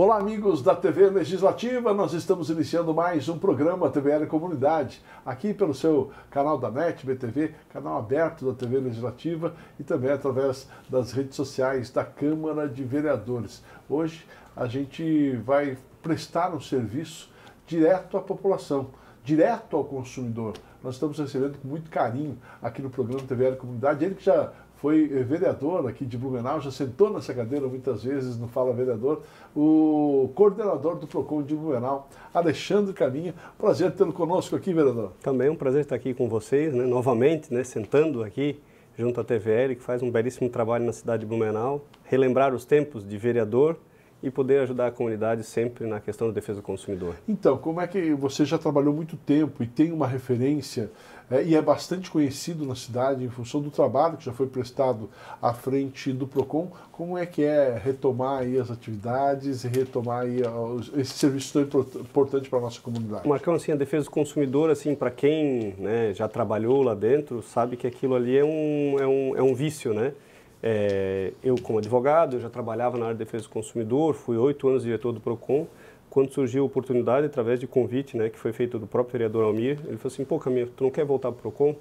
Olá, amigos da TV Legislativa. Nós estamos iniciando mais um programa TVL Comunidade, aqui pelo seu canal da NET, BTV, canal aberto da TV Legislativa e também através das redes sociais da Câmara de Vereadores. Hoje a gente vai prestar um serviço direto à população, direto ao consumidor. Nós estamos recebendo com muito carinho aqui no programa TVL Comunidade, ele que já foi eh, vereador aqui de Blumenau, já sentou nessa cadeira muitas vezes no Fala Vereador, o coordenador do PROCON de Blumenau, Alexandre Caminha. Prazer tê-lo conosco aqui, vereador. Também é um prazer estar aqui com vocês, né? novamente, né? sentando aqui junto à TVL, que faz um belíssimo trabalho na cidade de Blumenau. Relembrar os tempos de vereador e poder ajudar a comunidade sempre na questão da defesa do consumidor. Então, como é que você já trabalhou muito tempo e tem uma referência é, e é bastante conhecido na cidade em função do trabalho que já foi prestado à frente do Procon, como é que é retomar aí as atividades e retomar aí os, esse serviço tão importante para a nossa comunidade? Marcão, assim, a defesa do consumidor, assim, para quem né, já trabalhou lá dentro, sabe que aquilo ali é um, é um, é um vício, né? É, eu, como advogado, já trabalhava na área de defesa do consumidor, fui oito anos diretor do PROCON. Quando surgiu a oportunidade, através de convite né, que foi feito do próprio vereador Almir, ele falou assim: pô, Caminho, tu não quer voltar para o PROCON?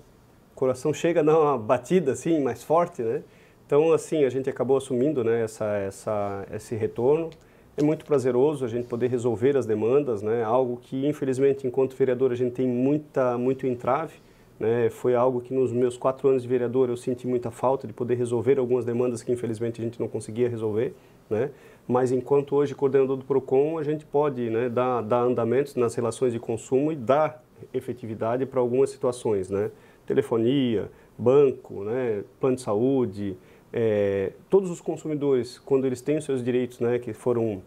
O coração chega a dar uma batida assim, mais forte, né? Então, assim, a gente acabou assumindo né, essa, essa, esse retorno. É muito prazeroso a gente poder resolver as demandas, né? Algo que, infelizmente, enquanto vereador, a gente tem muita, muito entrave né? Foi algo que nos meus quatro anos de vereador eu senti muita falta de poder resolver algumas demandas que infelizmente a gente não conseguia resolver. Né? Mas enquanto hoje coordenador do PROCON, a gente pode né, dar, dar andamentos nas relações de consumo e dar efetividade para algumas situações. Né? Telefonia, banco, né, plano de saúde, é, todos os consumidores, quando eles têm os seus direitos né, que foram,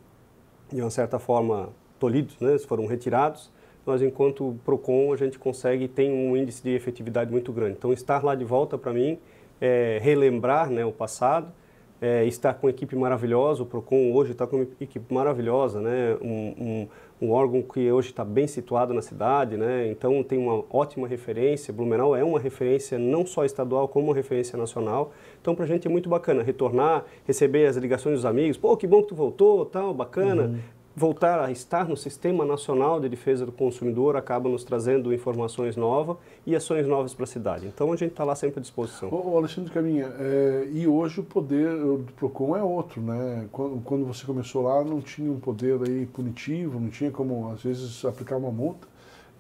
de uma certa forma, tolhidos, né, foram retirados, nós enquanto Procon a gente consegue tem um índice de efetividade muito grande. Então estar lá de volta para mim é relembrar né, o passado, é estar com uma equipe maravilhosa, o Procon hoje está com uma equipe maravilhosa, né, um, um, um órgão que hoje está bem situado na cidade, né, então tem uma ótima referência, Blumenau é uma referência não só estadual como referência nacional, então para a gente é muito bacana retornar, receber as ligações dos amigos, pô, que bom que tu voltou, tal, bacana, uhum voltar a estar no Sistema Nacional de Defesa do Consumidor acaba nos trazendo informações novas e ações novas para a cidade. Então a gente está lá sempre à disposição. O Alexandre Caminha, é, e hoje o poder do PROCON é outro, né? Quando, você começou lá não tinha um poder aí punitivo, não tinha como às vezes aplicar uma multa.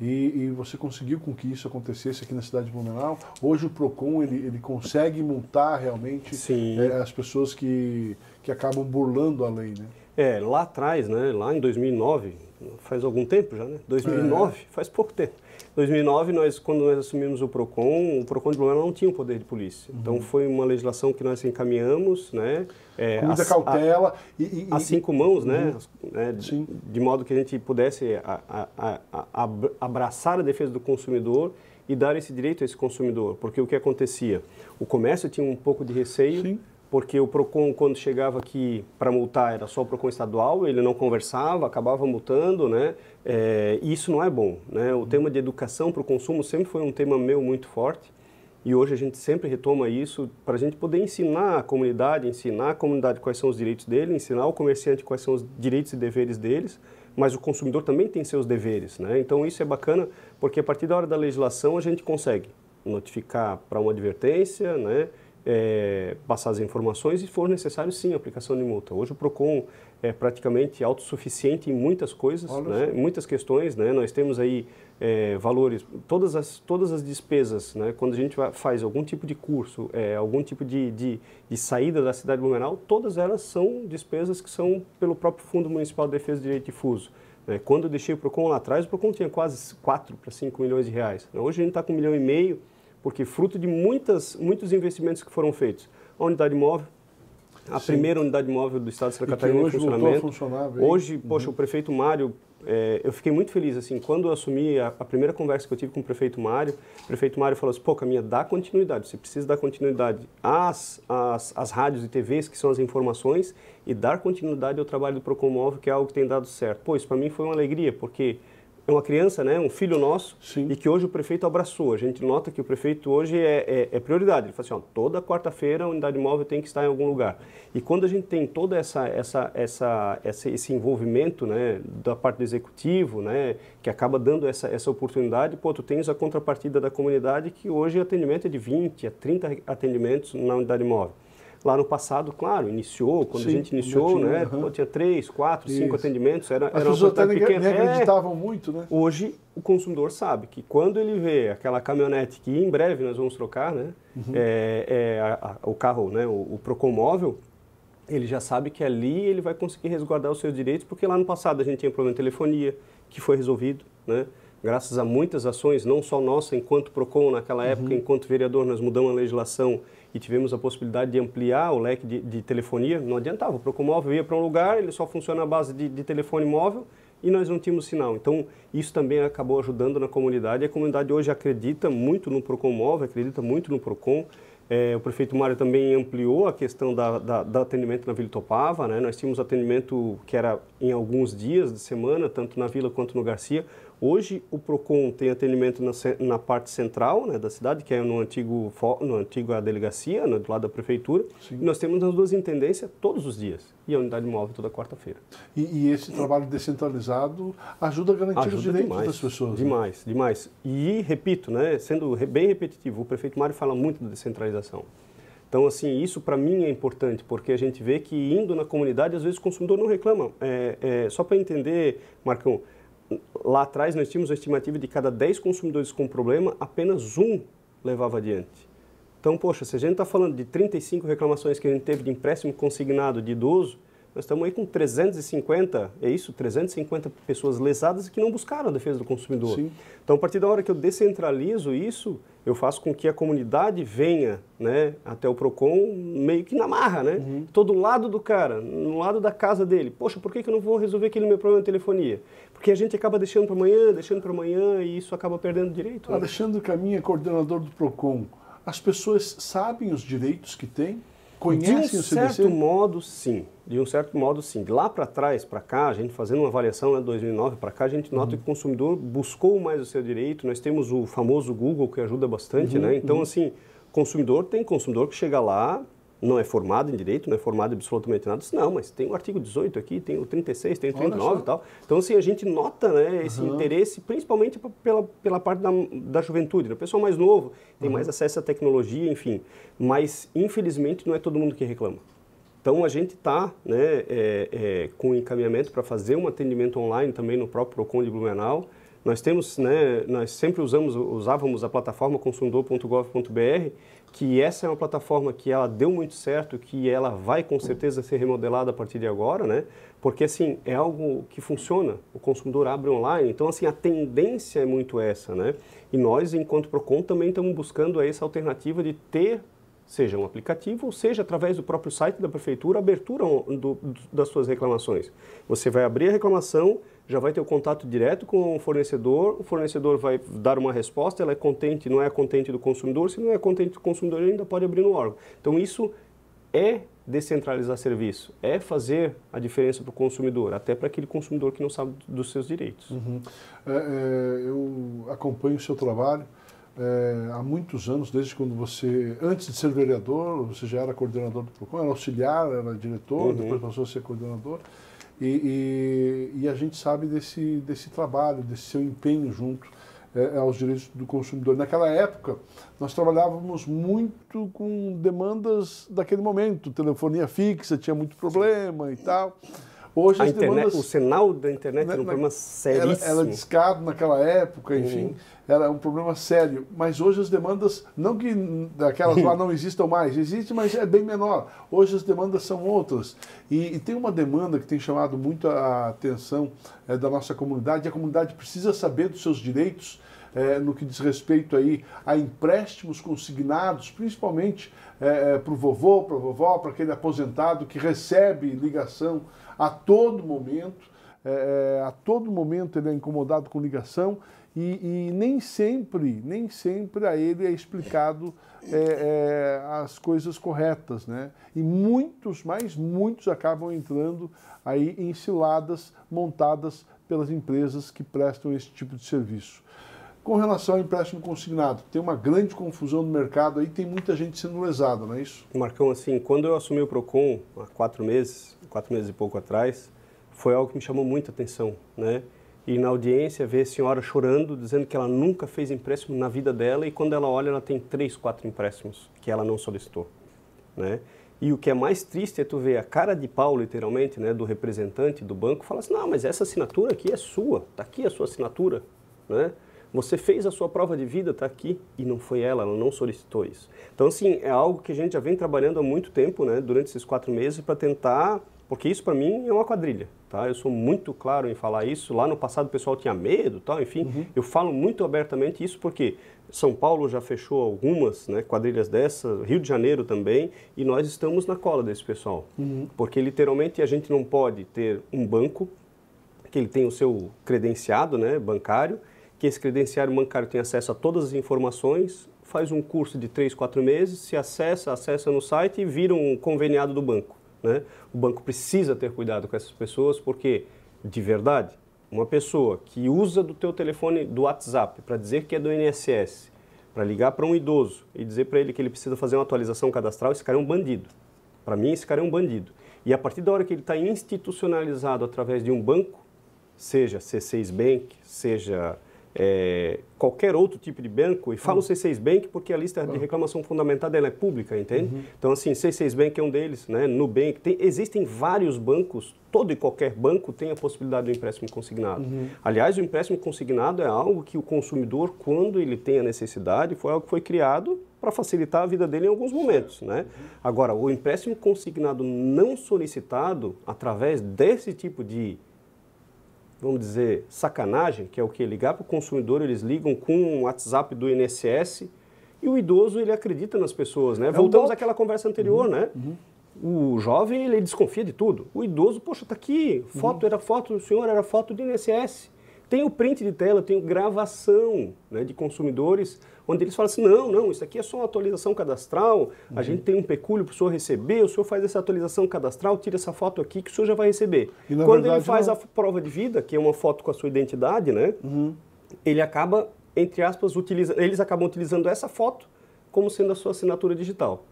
E, e você conseguiu com que isso acontecesse aqui na cidade de Blumenau. Hoje o PROCON ele, ele consegue multar realmente é, as pessoas que, que acabam burlando a lei, né? É, lá atrás, né, lá em 2009, faz algum tempo já, né? 2009, é. faz pouco tempo. 2009, nós, quando nós assumimos o PROCON, o PROCON de Blumenau não tinha o um poder de polícia. Uhum. Então, foi uma legislação que nós encaminhamos, né? É, Com muita a, cautela. e, e, a cinco mãos, né, uhum. né? né de, de, modo que a gente pudesse a, a, abraçar a defesa do consumidor e dar esse direito a esse consumidor. Porque o que acontecia? O comércio tinha um pouco de receio Sim porque o PROCON, quando chegava aqui para multar, era só o PROCON estadual, ele não conversava, acabava multando, né? É, e isso não é bom, né? O tema de educação para o consumo sempre foi um tema meu muito forte e hoje a gente sempre retoma isso para a gente poder ensinar a comunidade, ensinar a comunidade quais são os direitos dele, ensinar o comerciante quais são os direitos e deveres deles, mas o consumidor também tem seus deveres, né? Então isso é bacana porque a partir da hora da legislação a gente consegue notificar para uma advertência, né? é, passar as informações e, for necessário, sim, aplicação de multa. Hoje o PROCON é praticamente autossuficiente em muitas coisas, né? muitas questões. Né? Nós temos aí é, valores, todas as, todas as despesas, né? quando a gente faz algum tipo de curso, é, algum tipo de, de, de, saída da cidade de Blumenau, todas elas são despesas que são pelo próprio Fundo Municipal de Defesa do Direito Difuso. Né. Quando eu deixei o PROCON lá atrás, o PROCON tinha quase 4 para 5 milhões de reais. Né, hoje a gente está com um milhão e meio, porque fruto de muitas, muitos investimentos que foram feitos. A unidade móvel, a Sim. primeira unidade móvel do Estado de Santa Catarina hoje em funcionamento. Hoje, poxa, uhum. o prefeito Mário, é, eu fiquei muito feliz, assim, quando eu assumi a, a, primeira conversa que eu tive com o prefeito Mário, o prefeito Mário falou assim, pô, Caminha, dá continuidade, você precisa dar continuidade às, às, às rádios e TVs, que são as informações, e dar continuidade ao trabalho do Procomóvel que é algo que tem dado certo. Pô, isso para mim foi uma alegria, porque é uma criança, né, um filho nosso, Sim. e que hoje o prefeito abraçou. A gente nota que o prefeito hoje é, é, é prioridade. Ele fala assim, ó, toda quarta-feira a unidade móvel tem que estar em algum lugar. E quando a gente tem toda essa, essa, essa, essa esse envolvimento, né, da parte do executivo, né, que acaba dando essa, essa oportunidade, pô, tu tens a contrapartida da comunidade que hoje o atendimento é de 20 a 30 atendimentos na unidade móvel. Lá no passado, claro, iniciou, quando Sim, a gente iniciou, tinha, né? Uhum. Tinha três, quatro, Isso. cinco atendimentos, era, As era uma quantidade pequena. Nem é. acreditavam é, muito, né? Hoje o consumidor sabe que quando ele vê aquela caminhonete que em breve nós vamos trocar, né? Uhum. É, é a, a, o carro, né? O, o Procon móvel, ele já sabe que ali ele vai conseguir resguardar os seus direitos, porque lá no passado a gente tinha problema de telefonia, que foi resolvido, né? Graças a muitas ações, não só nossa, enquanto PROCON naquela época, uhum. enquanto vereador, nós mudamos a legislação e tivemos a possibilidade de ampliar o leque de, de telefonia, não adiantava. O Procomóvel ia para um lugar, ele só funciona à base de, de telefone móvel e nós não tínhamos sinal. Então, isso também acabou ajudando na comunidade. A comunidade hoje acredita muito no Procomóvel, acredita muito no Procon. É, o prefeito Mário também ampliou a questão da, da, da atendimento na Vila Topava. Né? Nós tínhamos atendimento que era em alguns dias de semana, tanto na Vila quanto no Garcia. Hoje o Procon tem atendimento na, na parte central né, da cidade, que é no antigo no antiga delegacia, no né, do lado da prefeitura. E nós temos as duas intendências todos os dias e a unidade móvel toda quarta-feira. E, e, esse trabalho descentralizado ajuda a garantir ajuda os direitos demais, das pessoas. Né? Demais, né? demais. E repito, né, sendo bem repetitivo, o prefeito Mário fala muito de descentralização. Então, assim, isso para mim é importante, porque a gente vê que indo na comunidade, às vezes o consumidor não reclama. É, é, só para entender, Marcão, lá atrás nós tínhamos a estimativa de cada 10 consumidores com problema, apenas um levava adiante. Então, poxa, se a gente está falando de 35 reclamações que a gente teve de empréstimo consignado de idoso, nós estamos aí com 350, é isso? 350 pessoas lesadas que não buscaram a defesa do consumidor. Sim. Então, a partir da hora que eu descentralizo isso, eu faço com que a comunidade venha né, até o PROCON meio que na marra, né? Uhum. Todo lado do cara, no lado da casa dele. Poxa, por que, que eu não vou resolver aquele meu problema de telefonia? Porque a gente acaba deixando para amanhã, deixando para amanhã e isso acaba perdendo direito. Tá né? Alexandre Caminha é coordenador do PROCON. As pessoas sabem os direitos que têm? Conhecem de um certo modo, sim. De um certo modo, sim. De lá para trás, para cá, a gente fazendo uma avaliação, né, 2009 para cá, a gente nota uhum. que o consumidor buscou mais o seu direito. Nós temos o famoso Google, que ajuda bastante, uhum, né? Então, uhum. assim, consumidor tem consumidor que chega lá, não é formado em direito, não é formado absolutamente nada. Disse, não, mas tem o artigo 18 aqui, tem o 36, tem o 39 e tal. Então, assim, a gente nota né, esse uhum. interesse, principalmente pela, pela parte da, da juventude. Né? O pessoal mais novo tem uhum. mais acesso à tecnologia, enfim. Mas, infelizmente, não é todo mundo que reclama. Então, a gente está né, é, é, com encaminhamento para fazer um atendimento online também no próprio PROCON de Blumenau. Nós temos, né, nós sempre usamos, usávamos a plataforma consumidor.gov.br que essa é uma plataforma que ela deu muito certo, que ela vai com certeza ser remodelada a partir de agora, né? Porque assim, é algo que funciona, o consumidor abre online, então assim, a tendência é muito essa, né? E nós, enquanto Procon, também estamos buscando essa alternativa de ter seja um aplicativo ou seja através do próprio site da prefeitura, abertura do, do, das suas reclamações. Você vai abrir a reclamação, já vai ter o contato direto com o fornecedor, o fornecedor vai dar uma resposta, ela é contente, não é contente do consumidor, se não é contente do consumidor, ele ainda pode abrir no órgão. Então isso é descentralizar serviço, é fazer a diferença para o consumidor, até para aquele consumidor que não sabe dos seus direitos. Uhum. É, é, eu acompanho o seu trabalho é, há muitos anos, desde quando você, antes de ser vereador, você já era coordenador do PROCON, era auxiliar, era diretor, uhum. depois passou a ser coordenador. E, e, e a gente sabe desse, desse trabalho, desse seu empenho junto é, é, aos direitos do consumidor. Naquela época, nós trabalhávamos muito com demandas daquele momento, telefonia fixa tinha muito problema e tal. Hoje a internet, demandas, o sinal da internet na, era é um problema sério. Era, era é discado naquela época, uhum. enfim, uhum. era é um problema sério. Mas hoje as demandas, não que daquelas lá não existam mais, existe, mas é bem menor. Hoje as demandas são outras. E, e tem uma demanda que tem chamado muito a atenção é, da nossa comunidade. A comunidade precisa saber dos seus direitos. É, no que diz respeito aí a empréstimos consignados, principalmente é, é, para o vovô, para a vovó, para aquele aposentado que recebe ligação a todo momento. É, é, a todo momento ele é incomodado com ligação e, e nem sempre, nem sempre a ele é explicado é, é, as coisas corretas, né? E muitos, mais muitos acabam entrando aí em ciladas montadas pelas empresas que prestam esse tipo de serviço. Com relação ao empréstimo consignado, tem uma grande confusão no mercado aí, tem muita gente sendo lesada, não é isso? Marcão, assim, quando eu assumi o PROCON há quatro meses, quatro meses e pouco atrás, foi algo que me chamou muita atenção, né? E na audiência ver a senhora chorando, dizendo que ela nunca fez empréstimo na vida dela e quando ela olha, ela tem três, quatro empréstimos que ela não solicitou, né? E o que é mais triste é tu ver a cara de pau, literalmente, né, do representante do banco, falar assim, não, mas essa assinatura aqui é sua, tá aqui a sua assinatura, né? Você fez a sua prova de vida, está aqui, e não foi ela, ela não solicitou isso. Então, assim, é algo que a gente já vem trabalhando há muito tempo, né, durante esses quatro meses, para tentar porque isso para mim é uma quadrilha, tá? Eu sou muito claro em falar isso. Lá no passado o pessoal tinha medo, tal, enfim. Uhum. Eu falo muito abertamente isso porque São Paulo já fechou algumas, né, quadrilhas dessas, Rio de Janeiro também, e nós estamos na cola desse pessoal. Uhum. Porque literalmente a gente não pode ter um banco que ele tem o seu credenciado, né, bancário, que esse credenciário bancário tem acesso a todas as informações, faz um curso de 3, 4 meses, se acessa, acessa no site e vira um conveniado do banco. Né? O banco precisa ter cuidado com essas pessoas porque, de verdade, uma pessoa que usa do teu telefone do WhatsApp para dizer que é do INSS, para ligar para um idoso e dizer para ele que ele precisa fazer uma atualização cadastral, esse cara é um bandido. Para mim, esse cara é um bandido. E a partir da hora que ele está institucionalizado através de um banco, seja C6 Bank, seja é, qualquer outro tipo de banco, e falo uhum. C6 Bank porque a lista de hum. reclamação fundamentada ela é pública, entende? Uhum. Então, assim, C6 Bank é um deles, né? Nubank, tem, existem vários bancos, todo e qualquer banco tem a possibilidade do empréstimo consignado. Uhum. Aliás, o empréstimo consignado é algo que o consumidor, quando ele tem a necessidade, foi algo que foi criado para facilitar a vida dele em alguns momentos, né? Agora, o empréstimo consignado não solicitado, através desse tipo de vamos dizer, sacanagem, que é o que? Ligar para o consumidor, eles ligam com o WhatsApp do INSS e o idoso, ele acredita nas pessoas, né? É Voltamos àquela conversa anterior, uhum, né? Uhum. O jovem, ele desconfia de tudo. O idoso, poxa, tá aqui, foto uhum. era foto do senhor, era foto do INSS. Tenho print de tela, tenho gravação né, de consumidores, onde eles falam assim, não, não, isso aqui é só uma atualização cadastral, a uhum. gente tem um pecúlio para o senhor receber, o senhor faz essa atualização cadastral, tira essa foto aqui que o senhor já vai receber. E, Quando verdade, ele faz não. a prova de vida, que é uma foto com a sua identidade, né, uhum. ele acaba, entre aspas, utiliza, eles acabam utilizando essa foto como sendo a sua assinatura digital.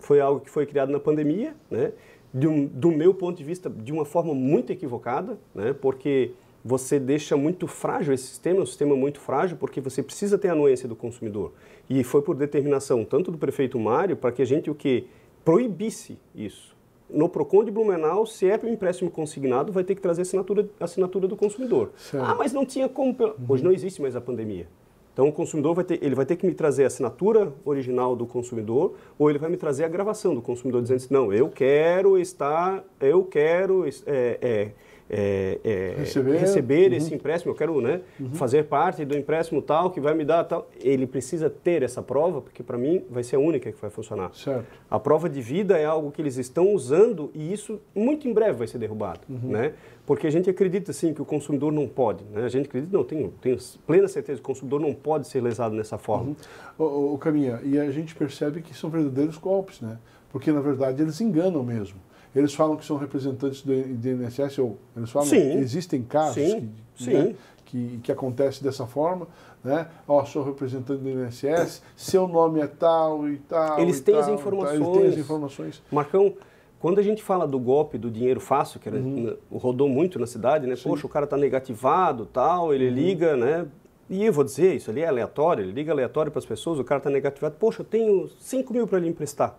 Foi algo que foi criado na pandemia, né, um, do meu ponto de vista, de uma forma muito equivocada, né, porque você deixa muito frágil esse sistema, é um sistema muito frágil, porque você precisa ter a anuência do consumidor. E foi por determinação tanto do prefeito Mário para que a gente o que proibisse isso. No Procon de Blumenau, se é um empréstimo consignado, vai ter que trazer assinatura, assinatura do consumidor. Certo. Ah, mas não tinha como. Uhum. Hoje não existe mais a pandemia. Então o consumidor vai ter, ele vai ter que me trazer a assinatura original do consumidor ou ele vai me trazer a gravação do consumidor dizendo assim, não, eu quero estar, eu quero é, é, é, é, receber, receber uhum. esse empréstimo, eu quero né, uhum. fazer parte do empréstimo tal, que vai me dar tal. Ele precisa ter essa prova, porque para mim vai ser a única que vai funcionar. Certo. A prova de vida é algo que eles estão usando e isso muito em breve vai ser derrubado. Uhum. Né? Porque a gente acredita assim que o consumidor não pode. Né? A gente acredita, não, tenho, tenho plena certeza que o consumidor não pode ser lesado nessa forma. Uhum. O, o Caminha, e a gente percebe que são verdadeiros golpes, né? porque na verdade eles enganam mesmo. Eles falam que são representantes do, INSS, ou eles falam sim, que existem casos sim, que, né, sim. Né, que, que acontece dessa forma, né? Ó, sou representante do INSS, seu nome é tal e tal. Eles e têm tal, as informações. Eles têm as informações. Marcão, quando a gente fala do golpe do dinheiro fácil, que era, uhum. Né, rodou muito na cidade, né? Sim. Poxa, o cara está negativado, tal, ele uhum. liga, né? E eu vou dizer, isso ali é aleatório, ele liga aleatório para as pessoas, o cara está negativado, poxa, eu tenho 5 mil para lhe emprestar.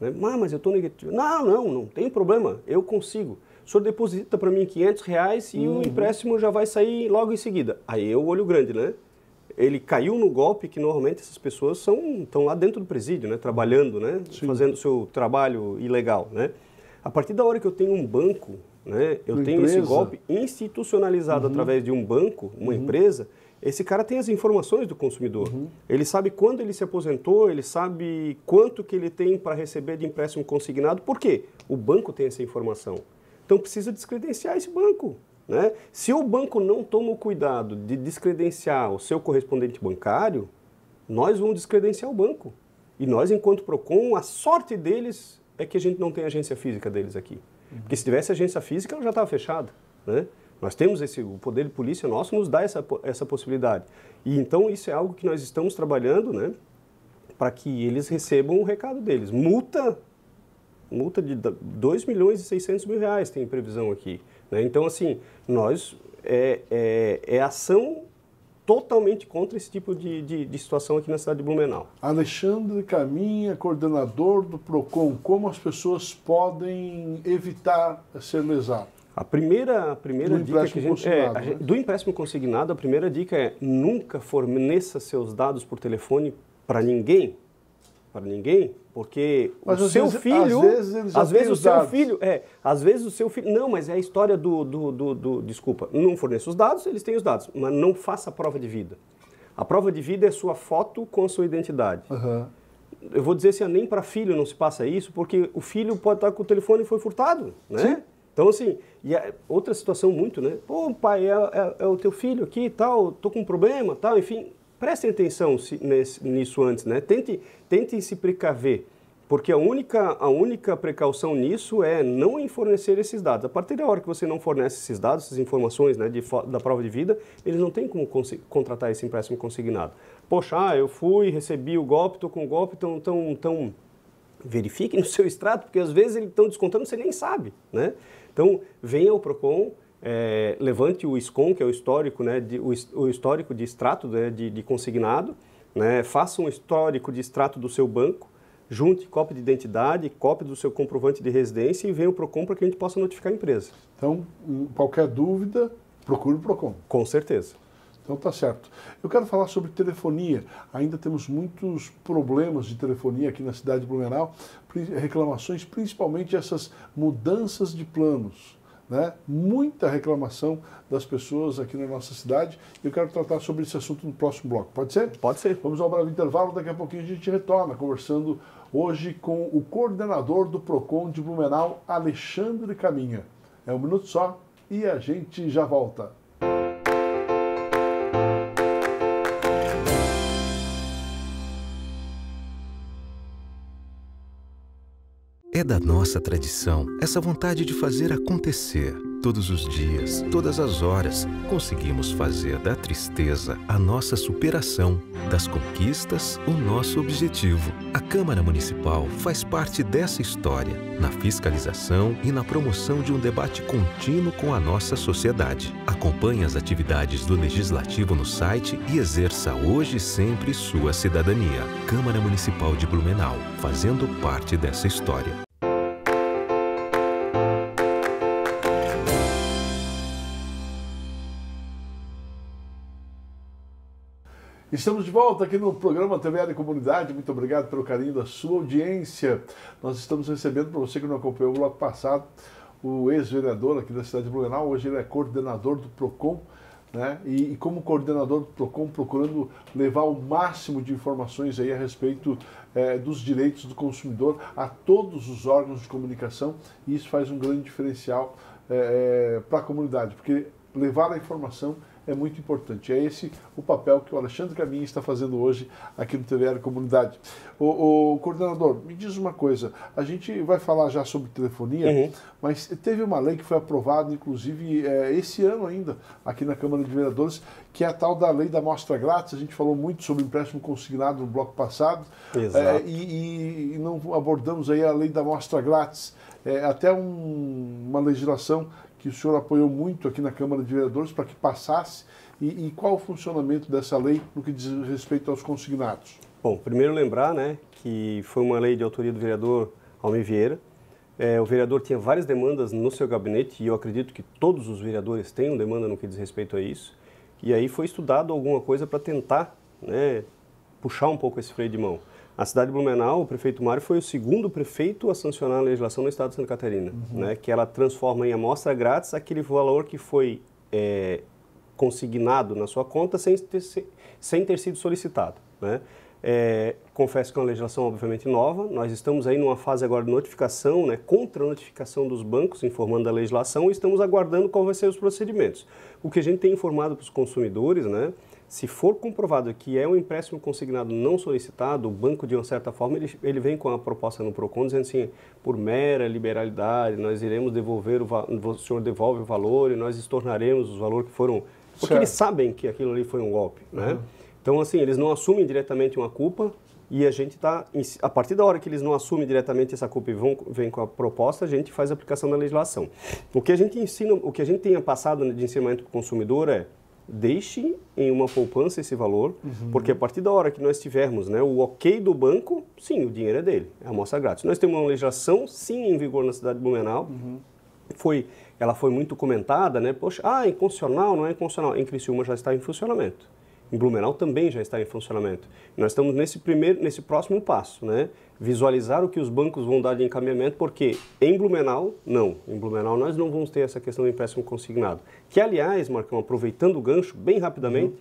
Né? Ah, mas eu estou negativo. Não, não, não tem problema, eu consigo. O senhor deposita para mim 500 reais e uhum. o empréstimo já vai sair logo em seguida. Aí eu é olho grande, né? Ele caiu no golpe que normalmente essas pessoas são estão lá dentro do presídio, né? Trabalhando, né? Sim. Fazendo seu trabalho ilegal, né? A partir da hora que eu tenho um banco, né? Eu uma tenho empresa. esse golpe institucionalizado uhum. através de um banco, uma uhum. empresa esse cara tem as informações do consumidor. Uhum. Ele sabe quando ele se aposentou, ele sabe quanto que ele tem para receber de empréstimo consignado. Por quê? O banco tem essa informação. Então precisa descredenciar esse banco. Né? Se o banco não toma o cuidado de descredenciar o seu correspondente bancário, nós vamos descredenciar o banco. E nós, enquanto PROCON, a sorte deles é que a gente não tem agência física deles aqui. Uhum. Porque se tivesse agência física, ela já estava fechada. Né? Nós temos esse, o poder de polícia nosso nos dá essa, essa possibilidade. E então isso é algo que nós estamos trabalhando, né? Para que eles recebam o recado deles. Multa, multa de 2 milhões e 600 mil reais tem previsão aqui. Né? Então, assim, nós, é, é, é ação totalmente contra esse tipo de, de, de, situação aqui na cidade de Blumenau. Alexandre Caminha, coordenador do PROCON, como as pessoas podem evitar ser lesadas? A primeira, a primeira dica que a gente, é, a gente, né? do empréstimo consignado, a primeira dica é nunca forneça seus dados por telefone para ninguém, para ninguém, porque mas o seu vezes, filho, às vezes, às vezes o seu dados. filho, é, às vezes o seu filho, não, mas é a história do, do, do, do desculpa, não forneça os dados, eles têm os dados, mas não faça a prova de vida. A prova de vida é sua foto com sua identidade. Uhum eu vou dizer assim, ah, nem para filho não se passa isso, porque o filho pode estar com o telefone e foi furtado, né? Sim. Então, assim, e é outra situação muito, né? Pô, pai, é, é, é, o teu filho aqui tal, tô com um problema tal, enfim. Prestem atenção se, nesse, nisso antes, né? Tente, tentem se precaver, porque a única, a única precaução nisso é não fornecer esses dados. A partir da hora que você não fornece esses dados, essas informações né, de, da prova de vida, eles não têm como contratar esse empréstimo consignado. Poxa, ah, eu fui, recebi o golpe, tô com o golpe, tão, tão, tão verifique no seu extrato, porque às vezes eles estão descontando, você nem sabe, né? Então, venha ao PROCON, é, levante o escon que é o histórico, né, de, o, o, histórico de extrato né, de, de, consignado, né, faça um histórico de extrato do seu banco, junte cópia de identidade, cópia do seu comprovante de residência e venha ao PROCON para que a gente possa notificar a empresa. Então, qualquer dúvida, procure o PROCON. Com certeza. Então tá certo. Eu quero falar sobre telefonia. Ainda temos muitos problemas de telefonia aqui na cidade de Blumenau, reclamações, principalmente essas mudanças de planos. Né? Muita reclamação das pessoas aqui na nossa cidade. Eu quero tratar sobre esse assunto no próximo bloco. Pode ser? Pode ser. Vamos ao breve intervalo. Daqui a pouquinho a gente retorna conversando hoje com o coordenador do Procon de Blumenau, Alexandre Caminha. É um minuto só e a gente já volta. É da nossa tradição essa vontade de fazer acontecer. Todos os dias, todas as horas, conseguimos fazer da tristeza a nossa superação, das conquistas o nosso objetivo. A Câmara Municipal faz parte dessa história, na fiscalização e na promoção de um debate contínuo com a nossa sociedade. Acompanhe as atividades do Legislativo no site e exerça hoje e sempre sua cidadania. Câmara Municipal de Blumenau, fazendo parte dessa história. Estamos de volta aqui no programa TVL Comunidade. Muito obrigado pelo carinho da sua audiência. Nós estamos recebendo, para você que não acompanhou o bloco passado, o ex-vereador aqui da cidade de Blumenau. Hoje ele é coordenador do PROCON. Né? E, e, como coordenador do PROCON, procurando levar o máximo de informações aí a respeito é, dos direitos do consumidor a todos os órgãos de comunicação, e isso faz um grande diferencial é, é, para a comunidade, porque levar a informação é muito importante. É esse o papel que o Alexandre Caminha está fazendo hoje aqui no TVR Comunidade. O, o coordenador, me diz uma coisa. A gente vai falar já sobre telefonia, uhum. mas teve uma lei que foi aprovada, inclusive, é, esse ano ainda, aqui na Câmara de Vereadores, que é a tal da lei da mostra grátis. A gente falou muito sobre empréstimo consignado no bloco passado. É, e, e, não abordamos aí a lei da mostra grátis. É, até um, uma legislação que o senhor apoiou muito aqui na Câmara de Vereadores para que passasse, e, e, qual o funcionamento dessa lei no que diz respeito aos consignados? Bom, primeiro lembrar né, que foi uma lei de autoria do vereador Almir Vieira. É, o vereador tinha várias demandas no seu gabinete, e eu acredito que todos os vereadores tenham demanda no que diz respeito a isso. E aí foi estudado alguma coisa para tentar né, puxar um pouco esse freio de mão. A cidade de Blumenau, o prefeito Mário, foi o segundo prefeito a sancionar a legislação no estado de Santa Catarina, uhum. né, que ela transforma em amostra grátis aquele valor que foi é, consignado na sua conta sem ter, sem ter sido solicitado. Né? É, confesso que é uma legislação obviamente nova, nós estamos aí numa fase agora de notificação, né, contra-notificação dos bancos, informando a legislação e estamos aguardando qual vai ser os procedimentos. O que a gente tem informado para os consumidores, né, se for comprovado que é um empréstimo consignado não solicitado, o banco, de uma certa forma, ele, ele vem com a proposta no PROCON dizendo assim, por mera liberalidade, nós iremos devolver, o, o senhor devolve o valor e nós estornaremos os valores que foram... Porque certo. eles sabem que aquilo ali foi um golpe, né? Então, assim, eles não assumem diretamente uma culpa e a gente está... A partir da hora que eles não assumem diretamente essa culpa e vão, vem com a proposta, a gente faz a aplicação da legislação. O que a gente ensina, o que a gente tem passado de ensinamento para o consumidor é deixe em uma poupança esse valor, uhum. porque a partir da hora que nós tivermos né, o ok do banco, sim, o dinheiro é dele, é almoça grátis. Nós temos uma legislação, sim, em vigor na cidade de Blumenau, uhum. foi, ela foi muito comentada, né? Poxa, ah, é inconstitucional, não é inconstitucional. Em Criciúma já está em funcionamento. Em Blumenau também já está em funcionamento. Nós estamos nesse primeiro, nesse próximo passo, né? Visualizar o que os bancos vão dar de encaminhamento, porque em Blumenau, não. Em Blumenau nós não vamos ter essa questão do empréstimo consignado. Que, aliás, Marcão, aproveitando o gancho bem rapidamente, uhum.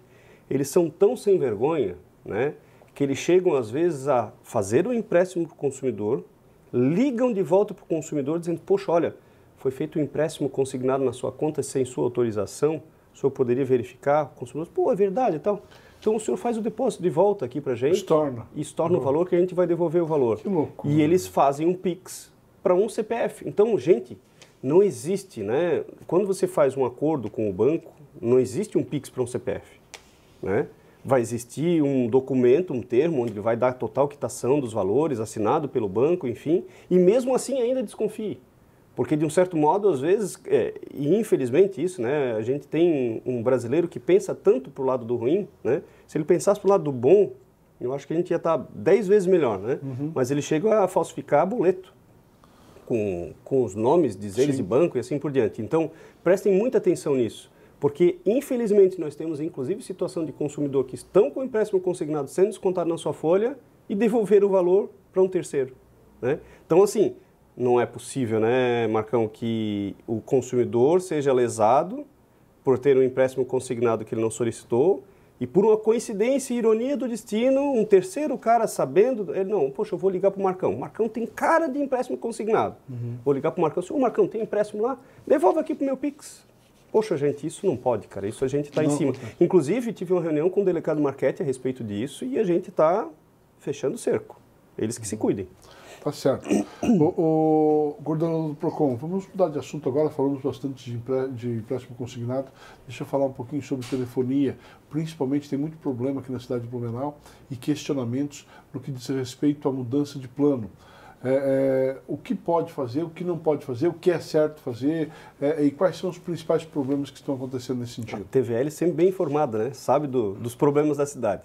eles são tão sem vergonha, né? Que eles chegam, às vezes, a fazer um empréstimo para o consumidor, ligam de volta para o consumidor dizendo, poxa, olha, foi feito um empréstimo consignado na sua conta sem sua autorização, o senhor poderia verificar? O consumidor, pô, é verdade e tal. Então o senhor faz o depósito de volta aqui para gente. Estorna. E estorna o uhum. valor que a gente vai devolver o valor. Que louco. E eles fazem um PIX para um CPF. Então, gente, não existe, né? Quando você faz um acordo com o banco, não existe um PIX para um CPF, né? Vai existir um documento, um termo, onde ele vai dar total quitação dos valores, assinado pelo banco, enfim, e mesmo assim ainda desconfie. Porque, de um certo modo, às vezes, é, e infelizmente isso, né, a gente tem um brasileiro que pensa tanto para o lado do ruim, né, se ele pensasse para o lado do bom, eu acho que a gente ia tá estar 10 vezes melhor, né? Uhum. Mas ele chega a falsificar boleto, com, com os nomes, dizeres de banco e assim por diante. Então, prestem muita atenção nisso, porque infelizmente nós temos inclusive situação de consumidor que estão com o empréstimo consignado sendo descontado na sua folha e devolver o valor para um terceiro. Né? Então, assim, não é possível, né, Marcão, que o consumidor seja lesado por ter um empréstimo consignado que ele não solicitou e por uma coincidência e ironia do destino, um terceiro cara sabendo, ele não, poxa, eu vou ligar para o Marcão. Marcão tem cara de empréstimo consignado. Uhum. Vou ligar para o Marcão, ô Marcão, tem empréstimo lá? Devolve aqui para o meu Pix. Poxa, gente, isso não pode, cara. Isso a gente está em cima. Inclusive, tive uma reunião com o delegado Marquete a respeito disso e a gente está fechando o cerco. Eles que se cuidem. Tá certo. O, o Gordão do Procon, vamos mudar de assunto agora, falamos bastante de, de empréstimo consignado. Deixa eu falar um pouquinho sobre telefonia. Principalmente tem muito problema aqui na cidade de Blumenau e questionamentos no que diz respeito à mudança de plano. É, é, o que pode fazer, o que não pode fazer, o que é certo fazer é, e quais são os principais problemas que estão acontecendo nesse sentido. A TVL sempre bem informada, né? sabe do, dos problemas da cidade.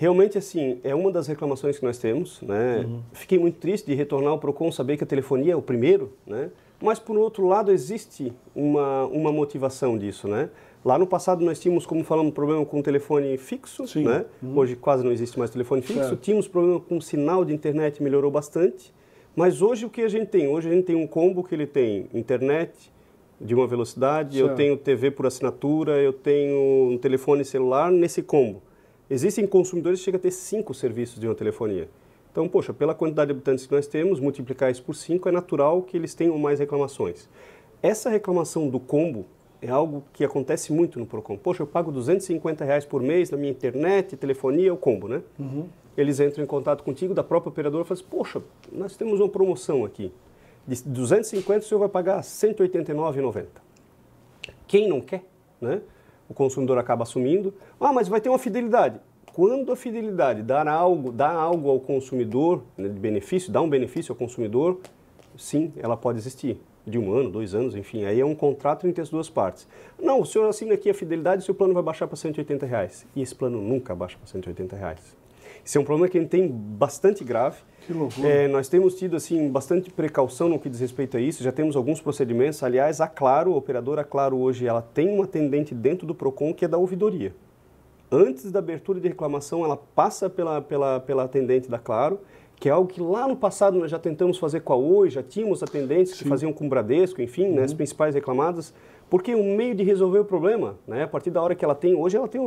Realmente, assim, é uma das reclamações que nós temos, né? Uhum. Fiquei muito triste de retornar ao PROCON, saber que a telefonia é o primeiro, né? Mas, por outro lado, existe uma, uma motivação disso, né? Lá no passado nós tínhamos, como falamos, problema com telefone fixo, Sim. né? Uhum. Hoje quase não existe mais telefone fixo. Certo. Tínhamos problema com sinal de internet, melhorou bastante. Mas hoje o que a gente tem? Hoje a gente tem um combo que ele tem internet, de uma velocidade, certo. eu tenho TV por assinatura, eu tenho um telefone celular nesse combo. Existem consumidores que chegam a ter cinco serviços de uma telefonia. Então, poxa, pela quantidade de habitantes que nós temos, multiplicar isso por cinco, é natural que eles tenham mais reclamações. Essa reclamação do combo é algo que acontece muito no Procon. Poxa, eu pago 250 reais por mês na minha internet, telefonia, o combo, né? Uhum. Eles entram em contato contigo, da própria operadora, e falam assim, poxa, nós temos uma promoção aqui. De 250, o senhor vai pagar 189,90. Quem não quer, né? o consumidor acaba assumindo. Ah, mas vai ter uma fidelidade. Quando a fidelidade dá algo, dá algo ao consumidor, né, de benefício, dá um benefício ao consumidor, sim, ela pode existir. De um ano, dois anos, enfim, aí é um contrato entre as duas partes. Não, o senhor assina aqui a fidelidade e seu plano vai baixar para 180 reais. E esse plano nunca baixa para 180 reais. Esse é um problema que a gente tem bastante grave. Que loucura. É, nós temos tido assim bastante precaução no que diz respeito a isso. Já temos alguns procedimentos. Aliás, a Claro, a operadora Claro hoje, ela tem um atendente dentro do Procon que é da ouvidoria. Antes da abertura de reclamação, ela passa pela pela pela atendente da Claro, que é algo que lá no passado nós já tentamos fazer com a Oi, já tínhamos atendentes Sim. que faziam com o Bradesco, enfim, uhum. né, as uhum. principais reclamadas. Porque o um meio de resolver o problema, né, a partir da hora que ela tem, hoje ela tem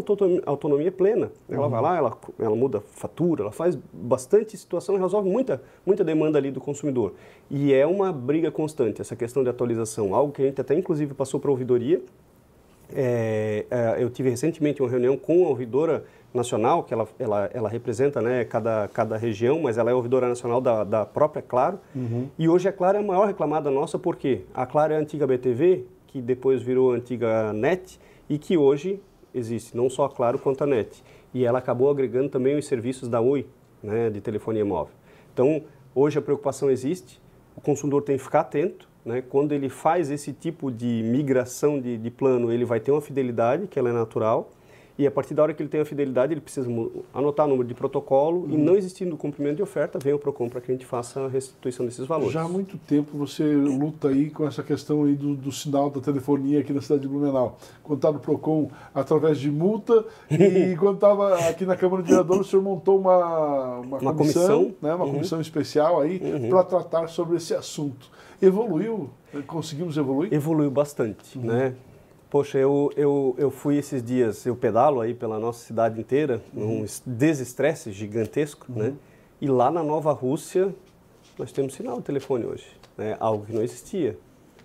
autonomia plena. Ela uhum. vai lá, ela, ela muda fatura, ela faz bastante situação e resolve muita, muita demanda ali do consumidor. E é uma briga constante essa questão de atualização, algo que a gente até inclusive passou para a ouvidoria. É, é, eu tive recentemente uma reunião com a ouvidora nacional, que ela, ela, ela representa né, cada, cada região, mas ela é ouvidora nacional da, da própria Claro. Uhum. E hoje a Claro é a maior reclamada nossa, porque a Claro é a antiga BTV, que depois virou a antiga NET e que hoje existe, não só a Claro quanto a NET. E ela acabou agregando também os serviços da Oi, né, de telefonia móvel. Então, hoje a preocupação existe, o consumidor tem que ficar atento, né, quando ele faz esse tipo de migração de, de plano, ele vai ter uma fidelidade, que ela é natural, e a partir da hora que ele tem a fidelidade, ele precisa anotar o número de protocolo uhum. e não existindo cumprimento de oferta, vem o PROCON para que a gente faça a restituição desses valores. Já há muito tempo você luta aí com essa questão aí do, do sinal da telefonia aqui na cidade de Blumenau. Quando estava no PROCON, através de multa, e quando estava aqui na Câmara de Vereadores, o senhor montou uma, uma, uma comissão, comissão, Né, uma uhum. comissão especial aí uhum. para tratar sobre esse assunto. Evoluiu? Conseguimos evoluir? Evoluiu bastante, uhum. né? Poxa, eu, eu, eu fui esses dias, eu pedalo aí pela nossa cidade inteira, uhum. um desestresse gigantesco, né? uhum. né? E lá na Nova Rússia, nós temos sinal de telefone hoje, né? algo que não existia.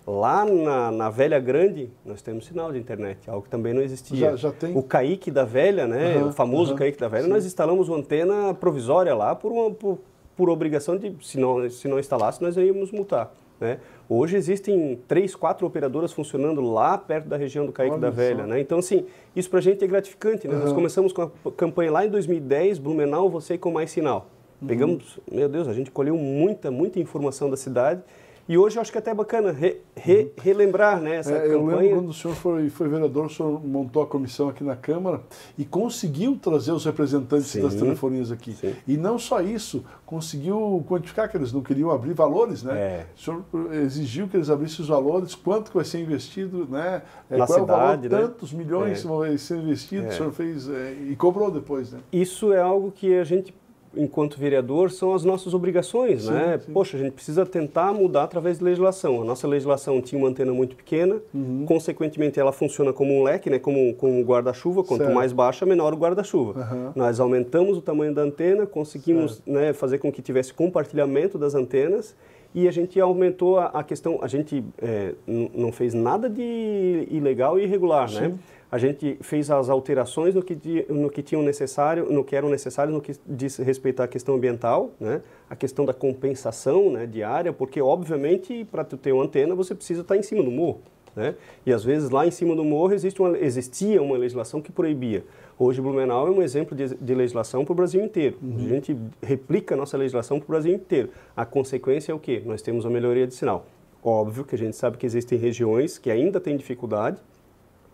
Lá na, na Velha Grande, nós temos sinal de internet, algo que também não existia. Já, já tem? O Caíque da Velha, né? Uhum, o famoso uhum, Caíque da Velha, sim. nós instalamos uma antena provisória lá por, uma, por, por obrigação de, se não, se não instalasse, nós íamos multar. Né? Hoje existem três, quatro operadoras funcionando lá perto da região do Caíque da Velha. Né? Então, assim, isso para a gente é gratificante. Né? Uhum. Nós começamos com a campanha lá em 2010, Blumenau, você com mais sinal. Uhum. Pegamos, meu Deus, a gente colheu muita, muita informação da cidade e hoje eu acho que é até é bacana re, re, uhum. relembrar né, essa é, campanha. Eu lembro quando o senhor foi, foi, vereador, o senhor montou a comissão aqui na Câmara e conseguiu trazer os representantes sim, das telefonias aqui. Sim. E não só isso, conseguiu quantificar que eles não queriam abrir valores, né? É. O senhor exigiu que eles abrissem os valores, quanto que vai ser investido, né? É, na Qual é cidade, é valor, né? tantos milhões é. vão ser investidos, o senhor fez e cobrou depois, né? Isso é algo que a gente enquanto vereador, são as nossas obrigações, sim, né? Sim. Poxa, a gente precisa tentar mudar através de legislação. A nossa legislação tinha uma antena muito pequena, uhum. consequentemente ela funciona como um leque, né? Como, como um guarda-chuva. Quanto certo. mais baixa, menor o guarda-chuva. Uhum. Nós aumentamos o tamanho da antena, conseguimos né, fazer com que tivesse compartilhamento das antenas e a gente aumentou a, a questão. A gente é, não fez nada de ilegal e irregular, né? Sim. né? a gente fez as alterações no que, no que tinham necessário, no que eram necessários no que diz respeito à questão ambiental, né? a questão da compensação né, diária, porque obviamente para tu ter uma antena você precisa estar em cima do morro. Né? E às vezes lá em cima do morro uma, existia uma legislação que proibia. Hoje Blumenau é um exemplo de, de legislação para o Brasil inteiro. Uhum. A gente replica a nossa legislação para o Brasil inteiro. A consequência é o quê? Nós temos uma melhoria de sinal. Óbvio que a gente sabe que existem regiões que ainda têm dificuldade,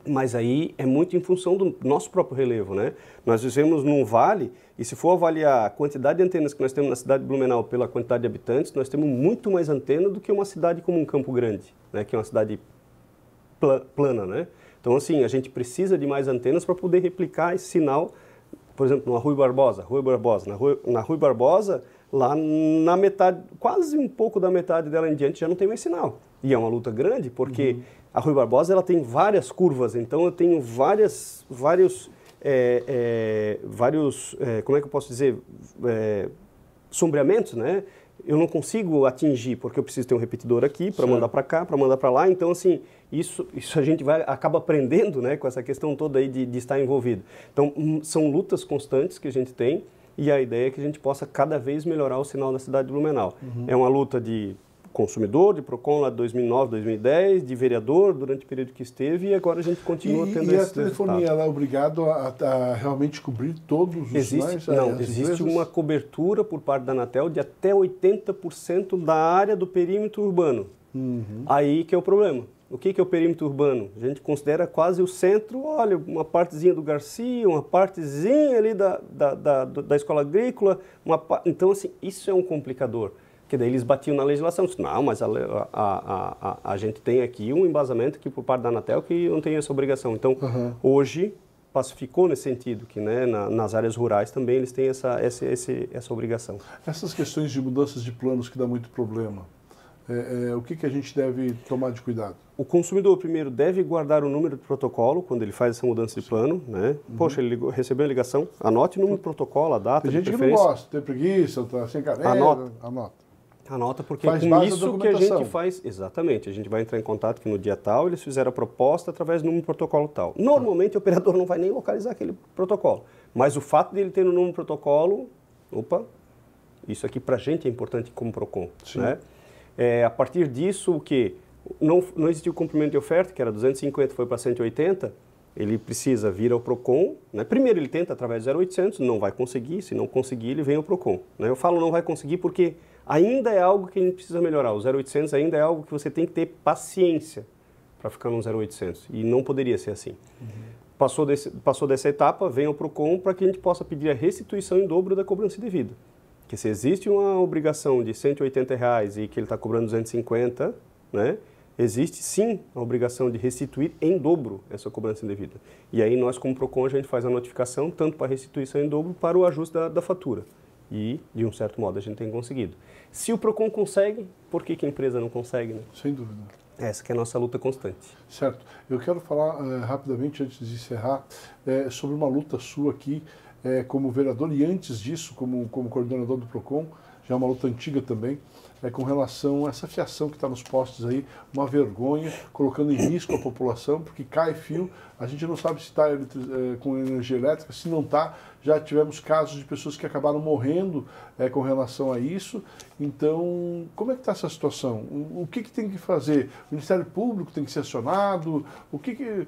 mas aí é muito em função do nosso próprio relevo, né? Nós vivemos num vale e se for avaliar a quantidade de antenas que nós temos na cidade de Blumenau pela quantidade de habitantes, nós temos muito mais antena do que uma cidade como um Campo Grande, né? Que é uma cidade plana, né? Então assim a gente precisa de mais antenas para poder replicar esse sinal, por exemplo, na Rua Barbosa, Rua Barbosa, na Rua na Barbosa lá na metade, quase um pouco da metade dela em diante já não tem mais sinal. E é uma luta grande porque uhum a Rui Barbosa ela tem várias curvas, então eu tenho várias, vários, é, é, vários, é, como é que eu posso dizer, é, sombreamentos, né? Eu não consigo atingir porque eu preciso ter um repetidor aqui para mandar para cá, para mandar para lá. Então assim, isso, isso a gente vai acaba aprendendo, né, com essa questão toda aí de, de estar envolvido. Então hum, são lutas constantes que a gente tem e a ideia é que a gente possa cada vez melhorar o sinal da cidade de Blumenau. Uhum. É uma luta de consumidor, de PROCON lá de 2009, 2010, de vereador durante o período que esteve e agora a gente continua e, tendo e esse E a telefonia ela é obrigado a, realmente cobrir todos os existe, mais, Não, existe vezes... uma cobertura por parte da Anatel de até 80% da área do perímetro urbano. Uhum. Aí que é o problema. O que, que é o perímetro urbano? A gente considera quase o centro, olha, uma partezinha do Garcia, uma partezinha ali da, da, da, da escola agrícola. Uma, então, assim, isso é um complicador. Porque daí eles batiam na legislação. Disse, não, mas a, a, a, a, gente tem aqui um embasamento que por parte da Anatel que não tem essa obrigação. Então, uhum. hoje, pacificou nesse sentido, que né, na, nas áreas rurais também eles têm essa, essa, essa obrigação. Essas questões de mudanças de planos que dá muito problema, é, é, o que, que a gente deve tomar de cuidado? O consumidor, primeiro, deve guardar o número de protocolo quando ele faz essa mudança de plano. Né? Uhum. Poxa, ele ligou, recebeu a ligação, anote o número do protocolo, a data, tem gente que não gosta, tem preguiça, está sem caneta, anota. anota. Anota, porque faz com isso que a gente faz. Exatamente, a gente vai entrar em contato que no dia tal eles fizeram a proposta através de um protocolo tal. Normalmente ah. o operador não vai nem localizar aquele protocolo, mas o fato dele ter no um número protocolo, opa, isso aqui para a gente é importante como PROCON. Né? É, a partir disso, o que? Não, não existiu cumprimento de oferta, que era 250, foi para 180. Ele precisa vir ao PROCON. Né? Primeiro ele tenta através do 0800, não vai conseguir. Se não conseguir, ele vem ao PROCON. Né? Eu falo não vai conseguir porque ainda é algo que a gente precisa melhorar. O 0800 ainda é algo que você tem que ter paciência para ficar no 0800. E não poderia ser assim. Uhum. Passou, desse, passou dessa etapa, venha ao PROCON para que a gente possa pedir a restituição em dobro da cobrança devida. Porque se existe uma obrigação de 180 reais e que ele está cobrando 250, né, existe sim a obrigação de restituir em dobro essa cobrança indevida. E aí nós, como PROCON, a gente faz a notificação tanto para a restituição em dobro para o ajuste da, da fatura. E, de um certo modo, a gente tem conseguido. Se o PROCON consegue, por que, que a empresa não consegue? Né? Sem dúvida. Essa que é a nossa luta constante. Certo. Eu quero falar eh, rapidamente, antes de encerrar, eh, sobre uma luta sua aqui eh, como vereador e antes disso como, como coordenador do PROCON, já é uma luta antiga também, é, com relação a essa fiação que está nos postos aí, uma vergonha, colocando em risco a população, porque cai fio, a gente não sabe se está é, com energia elétrica, se não está, já tivemos casos de pessoas que acabaram morrendo é, com relação a isso. Então, como é que está essa situação? O, o que, que, tem que fazer? O Ministério Público tem que ser acionado? O que, que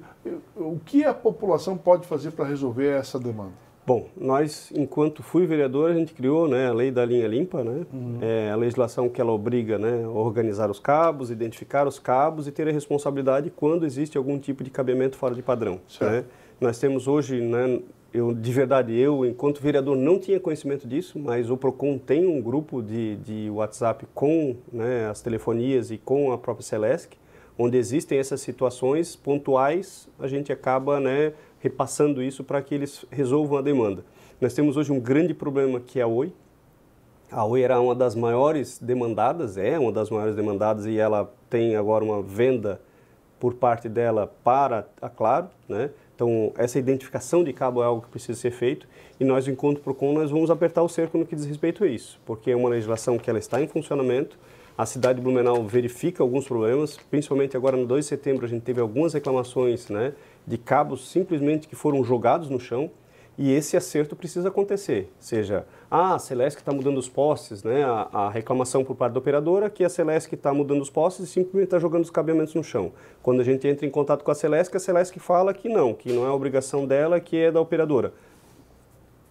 o que a população pode fazer para resolver essa demanda? Bom, nós, enquanto fui vereador, a gente criou né, a lei da linha limpa, né? Uhum. É a legislação que ela obriga né, a organizar os cabos, identificar os cabos e ter a responsabilidade quando existe algum tipo de cabeamento fora de padrão. Né? Nós temos hoje, né, eu, de verdade, eu, enquanto vereador, não tinha conhecimento disso, mas o PROCON tem um grupo de, de WhatsApp com né, as telefonias e com a própria Celesc, onde existem essas situações pontuais, a gente acaba... Né, repassando isso para que eles resolvam a demanda. Nós temos hoje um grande problema que é a Oi. A Oi era uma das maiores demandadas, é uma das maiores demandadas e ela tem agora uma venda por parte dela para a Claro, né? Então, essa identificação de cabo é algo que precisa ser feito e nós, enquanto PROCON, nós vamos apertar o cerco no que diz respeito a isso, porque é uma legislação que ela está em funcionamento, a cidade de Blumenau verifica alguns problemas, principalmente agora no 2 de setembro a gente teve algumas reclamações, né? de cabos simplesmente que foram jogados no chão e esse acerto precisa acontecer. Seja, ah, a Celesc está mudando os postes, né? A, a, reclamação por parte da operadora que a Celesc está mudando os postes e simplesmente está jogando os cabeamentos no chão. Quando a gente entra em contato com a Celesc, a Celesc fala que não, que não é obrigação dela, que é da operadora.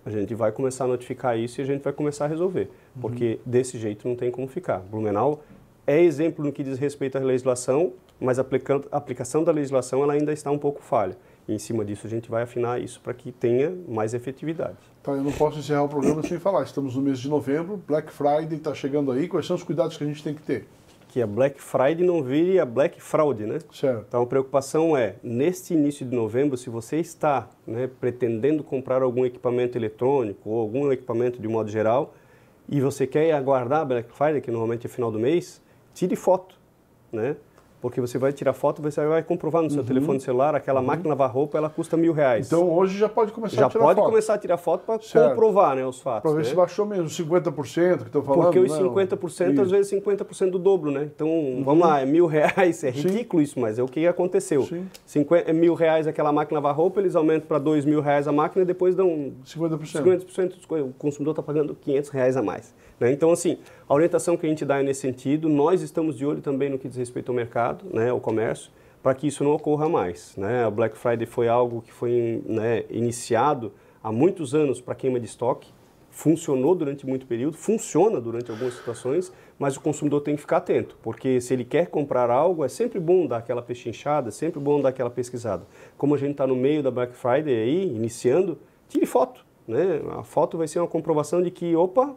A gente vai começar a notificar isso e a gente vai começar a resolver, uhum. porque desse jeito não tem como ficar. Blumenau é exemplo no que diz respeito à legislação mas a aplicação da legislação ela ainda está um pouco falha. E em cima disso a gente vai afinar isso para que tenha mais efetividade. Tá, eu não posso encerrar o programa sem falar. Estamos no mês de novembro, Black Friday está chegando aí. Quais são os cuidados que a gente tem que ter? Que a Black Friday não vire a Black Fraud, né? Certo. Então a preocupação é, neste início de novembro, se você está né, pretendendo comprar algum equipamento eletrônico ou algum equipamento de modo geral e você quer aguardar a Black Friday, que normalmente é final do mês, tire foto, né? porque você vai tirar foto, você vai comprovar no seu uhum. telefone celular, aquela uhum. máquina lavar roupa, ela custa mil reais. Então hoje já pode começar já a tirar foto. Já pode começar a tirar foto para comprovar né, os fatos. Para ver né? se baixou mesmo, 50% que estão falando. Porque os não, né? 50%, isso. às vezes 50% do dobro, né? Então, uhum. vamos lá, é mil reais, é ridículo Sim. isso, mas é o que aconteceu. Sim. 50, é mil reais aquela máquina lavar roupa, eles aumentam para dois mil reais a máquina e depois dão 50%. 50% o consumidor está pagando 500 reais a mais. Né? Então, assim, a orientação que a gente dá é nesse sentido, nós estamos de olho também no que diz respeito ao mercado, né, o comércio para que isso não ocorra mais. Né? A Black Friday foi algo que foi né, iniciado há muitos anos para queima de estoque, funcionou durante muito período, funciona durante algumas situações, mas o consumidor tem que ficar atento, porque se ele quer comprar algo, é sempre bom dar aquela pechinchada, é sempre bom dar aquela pesquisada. Como a gente está no meio da Black Friday aí, iniciando, tire foto. Né? A foto vai ser uma comprovação de que, opa,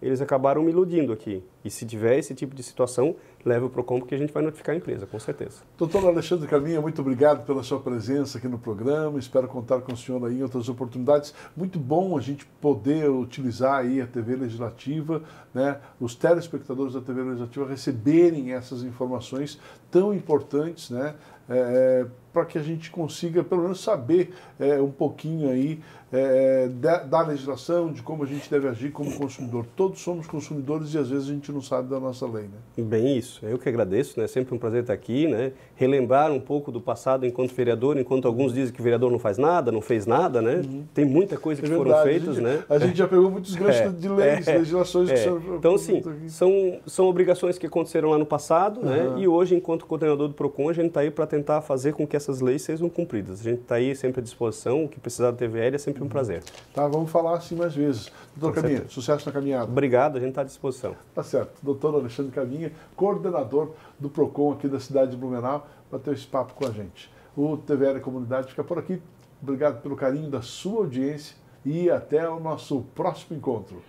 eles acabaram me iludindo aqui. E se tiver esse tipo de situação, leve o PROCON, porque a gente vai notificar a empresa, com certeza. Doutor Alexandre Caminha, muito obrigado pela sua presença aqui no programa. Espero contar com o senhor aí em outras oportunidades. Muito bom a gente poder utilizar aí a TV Legislativa, né? os telespectadores da TV Legislativa receberem essas informações tão importantes, né? É, é para que a gente consiga pelo menos saber é, um pouquinho aí é, é, da, da, legislação, de como a gente deve agir como consumidor. Todos somos consumidores e às vezes a gente não sabe da nossa lei, né? Bem isso. Eu que agradeço, né? Sempre um prazer estar aqui, né? Relembrar um pouco do passado enquanto vereador, enquanto alguns dizem que vereador não faz nada, não fez nada, né? Uhum. Tem muita coisa é que verdade. foram feitas, a gente, né? A gente já pegou muitos é, ganchos é, de leis, é, legislações que são... Então, sim, são, são obrigações que aconteceram lá no passado, uhum. né? E hoje, enquanto coordenador do PROCON, a gente está aí para tentar fazer com que essas leis sejam cumpridas. A gente está aí sempre à disposição, o que precisar da TVL é sempre sempre um prazer. Tá, vamos falar assim mais vezes. Doutor Caminha, sucesso na caminhada. Obrigado, a gente está à disposição. Tá certo. Doutor Alexandre Caminha, coordenador do PROCON aqui da cidade de Blumenau, para ter esse papo com a gente. O TVR Comunidade fica por aqui. Obrigado pelo carinho da sua audiência e até o nosso próximo encontro.